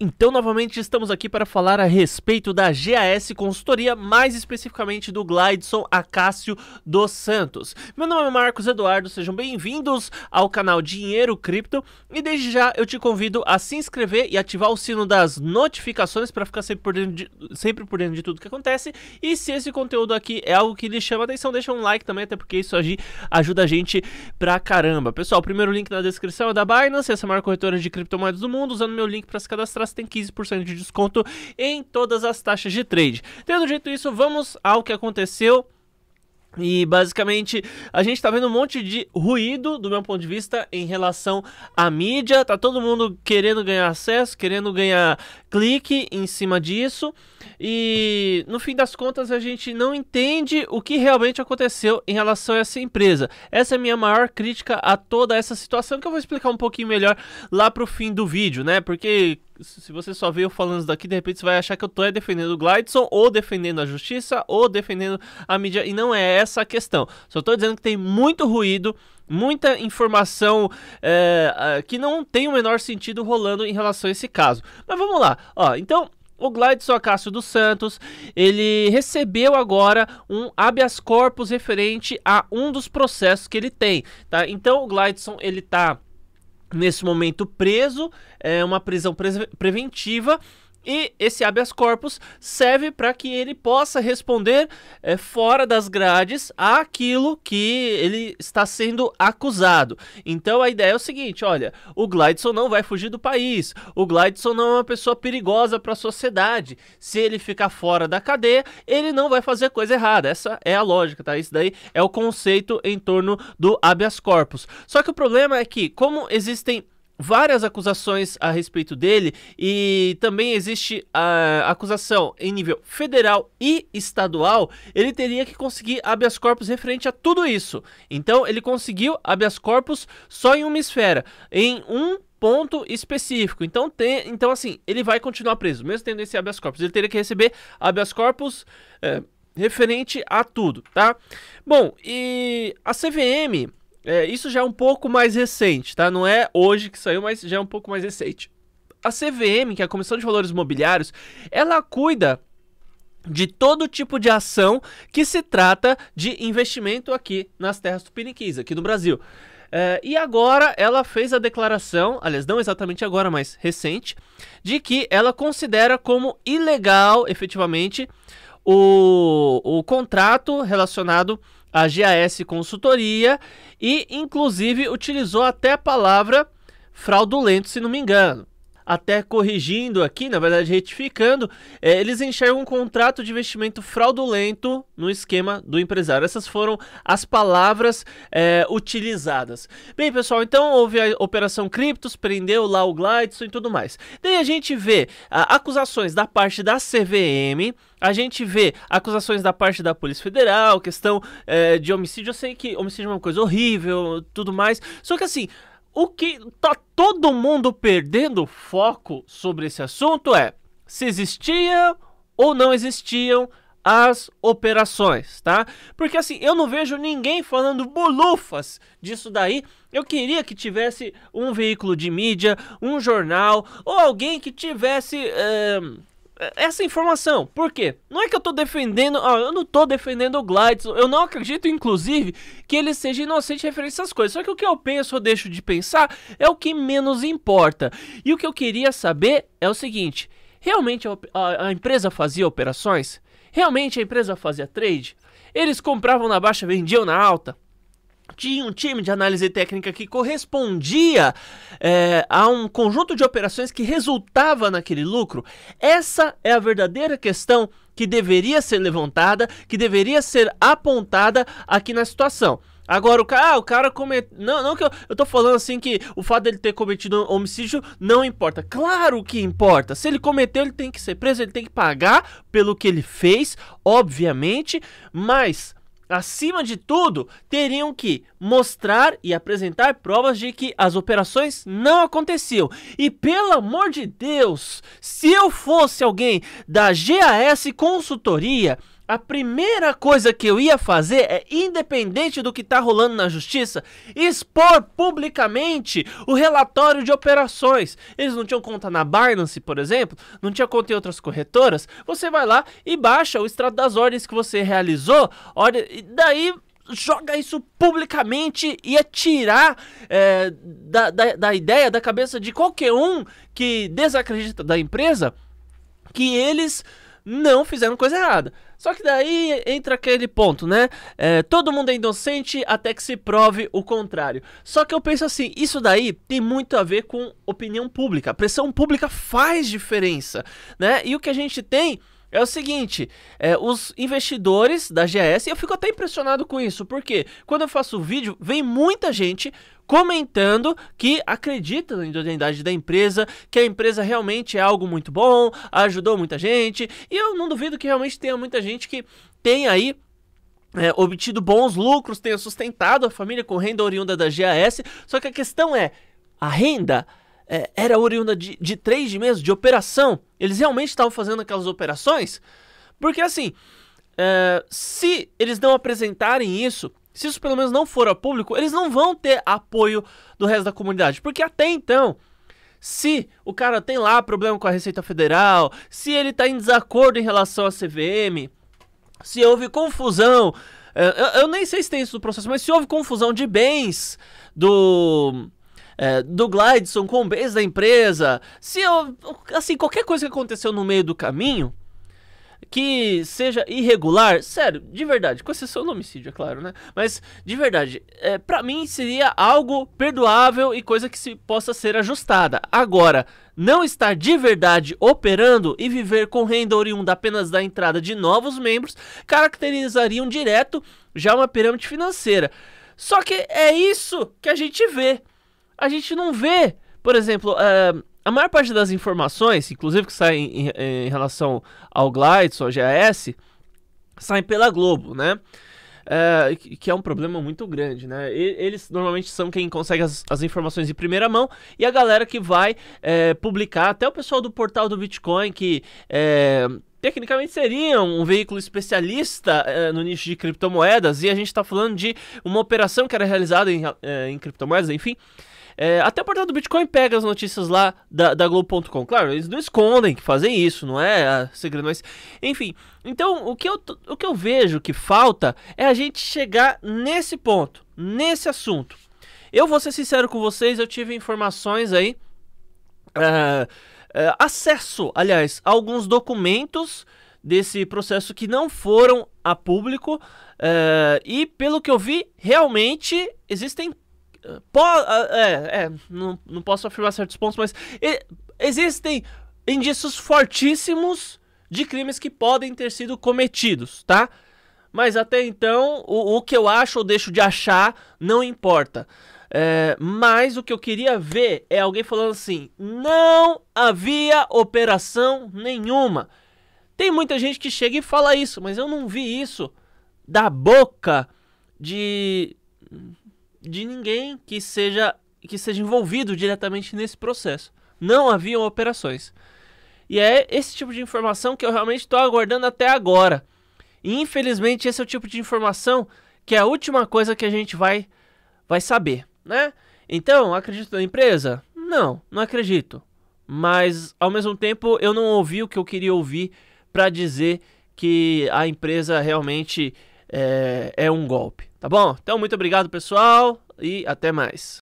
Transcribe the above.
Então, novamente, estamos aqui para falar a respeito da GAS Consultoria, mais especificamente do Glideson Acácio dos Santos. Meu nome é Marcos Eduardo, sejam bem-vindos ao canal Dinheiro Cripto e desde já eu te convido a se inscrever e ativar o sino das notificações para ficar sempre por, dentro de, sempre por dentro de tudo que acontece. E se esse conteúdo aqui é algo que lhe chama atenção, deixa um like também, até porque isso ajuda a gente pra caramba. Pessoal, o primeiro link na descrição é da Binance, essa é a maior corretora de criptomoedas do mundo, usando meu link para se cadastrar tem 15% de desconto em todas as taxas de trade. Tendo dito isso, vamos ao que aconteceu. E basicamente a gente tá vendo um monte de ruído, do meu ponto de vista, em relação à mídia. Tá todo mundo querendo ganhar acesso, querendo ganhar clique em cima disso e no fim das contas a gente não entende o que realmente aconteceu em relação a essa empresa. Essa é a minha maior crítica a toda essa situação que eu vou explicar um pouquinho melhor lá pro fim do vídeo, né? Porque se você só veio falando isso daqui, de repente você vai achar que eu tô é defendendo o Glidson, ou defendendo a justiça, ou defendendo a mídia, e não é essa a questão. Só tô dizendo que tem muito ruído muita informação é, é, que não tem o menor sentido rolando em relação a esse caso. Mas vamos lá, ó, então o Gladson Acácio dos Santos, ele recebeu agora um habeas corpus referente a um dos processos que ele tem, tá? Então o Gladson, ele tá nesse momento preso, é uma prisão pre preventiva, e esse habeas corpus serve para que ele possa responder é, fora das grades àquilo que ele está sendo acusado. Então a ideia é o seguinte: olha, o Glidson não vai fugir do país, o Glidson não é uma pessoa perigosa para a sociedade. Se ele ficar fora da cadeia, ele não vai fazer coisa errada. Essa é a lógica, tá? Isso daí é o conceito em torno do habeas corpus. Só que o problema é que, como existem várias acusações a respeito dele e também existe a acusação em nível federal e estadual, ele teria que conseguir habeas corpus referente a tudo isso. Então ele conseguiu habeas corpus só em uma esfera, em um ponto específico. Então tem, então assim, ele vai continuar preso, mesmo tendo esse habeas corpus. Ele teria que receber habeas corpus é, referente a tudo, tá? Bom, e a CVM é, isso já é um pouco mais recente, tá? Não é hoje que saiu, mas já é um pouco mais recente. A CVM, que é a Comissão de Valores Imobiliários, ela cuida de todo tipo de ação que se trata de investimento aqui nas terras tupiniquins, aqui no Brasil. É, e agora ela fez a declaração, aliás, não exatamente agora, mas recente, de que ela considera como ilegal, efetivamente, o, o contrato relacionado a GAS Consultoria e, inclusive, utilizou até a palavra fraudulento, se não me engano até corrigindo aqui, na verdade retificando, é, eles enxergam um contrato de investimento fraudulento no esquema do empresário. Essas foram as palavras é, utilizadas. Bem, pessoal, então houve a Operação Criptos, prendeu lá o Glidson e tudo mais. Daí a gente vê a, ah, acusações da parte da CVM, a gente vê acusações da parte da Polícia Federal, questão é, de homicídio. Eu sei que homicídio é uma coisa horrível, tudo mais. Só que assim, o que tá todo mundo perdendo foco sobre esse assunto é se existia ou não existiam as operações, tá? Porque assim, eu não vejo ninguém falando bolufas disso daí. Eu queria que tivesse um veículo de mídia, um jornal ou alguém que tivesse. Uh é essa informação. Por quê? Não é que eu tô defendendo, ah, eu não tô defendendo o glides Eu não acredito, inclusive, que ele seja inocente referente a essas coisas. Só que o que eu penso ou deixo de pensar é o que menos importa. E o que eu queria saber é o seguinte: realmente a, a, a empresa fazia operações? Realmente a empresa fazia trade? Eles compravam na baixa, vendiam na alta? tinha um time de análise técnica que correspondia é, a um conjunto de operações que resultava naquele lucro? Essa é a verdadeira questão que deveria ser levantada, que deveria ser apontada aqui na situação. Agora, o cara, ah, o cara cometeu. Não, não que eu, eu tô falando assim que o fato dele ter cometido um homicídio não importa. Claro que importa. Se ele cometeu, ele tem que ser preso, ele tem que pagar pelo que ele fez, obviamente. Mas acima de tudo, teriam que mostrar e apresentar provas de que as operações não aconteciam. E pelo amor de Deus, se eu fosse alguém da GAS Consultoria, a primeira coisa que eu ia fazer é, independente do que está rolando na justiça, expor publicamente o relatório de operações. Eles não tinham conta na Binance, por exemplo, não tinha conta em outras corretoras. Você vai lá e baixa o extrato das ordens que você realizou, olha, e daí joga isso publicamente e atirar é tirar é, da, da, da ideia, da cabeça de qualquer um que desacredita da empresa que eles não fizeram coisa errada. Só que daí entra aquele ponto, né? É, todo mundo é inocente até que se prove o contrário. Só que eu penso assim, isso daí tem muito a ver com opinião pública. A pressão pública faz diferença, né? E o que a gente tem é o seguinte, é, os investidores da GS, eu fico até impressionado com isso, porque quando eu faço o vídeo, vem muita gente comentando que acredita na idoneidade da empresa, que a empresa realmente é algo muito bom, ajudou muita gente, e eu não duvido que realmente tenha muita gente que tem aí é, obtido bons lucros, tenha sustentado a família com renda oriunda da GAS, só que a questão é, a renda é, era oriunda de, de trade mesmo, de operação. Eles realmente estavam fazendo aquelas operações? Porque assim, é, se eles não apresentarem isso, se isso pelo menos não for a público, eles não vão ter apoio do resto da comunidade. Porque até então, se o cara tem lá problema com a Receita Federal, se ele está em desacordo em relação à CVM, se houve confusão, é, eu, eu, nem sei se tem isso no processo, mas se houve confusão de bens do é, do Glideson com o base da empresa, se eu, assim, qualquer coisa que aconteceu no meio do caminho, que seja irregular, sério, de verdade, com exceção do homicídio, é claro, né? Mas, de verdade, é, para mim seria algo perdoável e coisa que se possa ser ajustada. Agora, não estar de verdade operando e viver com renda oriunda apenas da entrada de novos membros caracterizariam direto já uma pirâmide financeira. Só que é isso que a gente vê a gente não vê, por exemplo, eh, a maior parte das informações, inclusive que saem em, em, relação ao Glides, ao GAS, saem pela Globo, né? Eh, que é um problema muito grande, né? eles normalmente são quem consegue as, as, informações de primeira mão e a galera que vai é, publicar, até o pessoal do portal do Bitcoin que é, tecnicamente seria um veículo especialista no nicho de criptomoedas, e a gente está falando de uma operação que era realizada em, em criptomoedas, enfim, é, até o portal do Bitcoin pega as notícias lá da, da Globo.com. Claro, eles não escondem que fazem isso, não é ah, segredo, mas. Enfim, então o que, eu, o que eu vejo que falta é a gente chegar nesse ponto, nesse assunto. Eu vou ser sincero com vocês, eu tive informações aí. Uh, uh, acesso, aliás, a alguns documentos desse processo que não foram a público. Uh, e pelo que eu vi, realmente existem ah, é, é não, não posso afirmar certos pontos, mas existem indícios fortíssimos de crimes que podem ter sido cometidos, tá? Mas até então, o, o que eu acho ou deixo de achar não importa. É, mas o que eu queria ver é alguém falando assim: não havia operação nenhuma. Tem muita gente que chega e fala isso, mas eu não vi isso da boca de de ninguém que seja, que seja envolvido diretamente nesse processo. Não haviam operações. E é esse tipo de informação que eu realmente estou aguardando até agora. E infelizmente esse é o tipo de informação que é a última coisa que a gente vai, vai saber, né? Então, acredito na empresa? Não, não acredito. Mas ao mesmo tempo eu não ouvi o que eu queria ouvir para dizer que a empresa realmente é, é um golpe. Tá bom? Então, muito obrigado, pessoal, e até mais.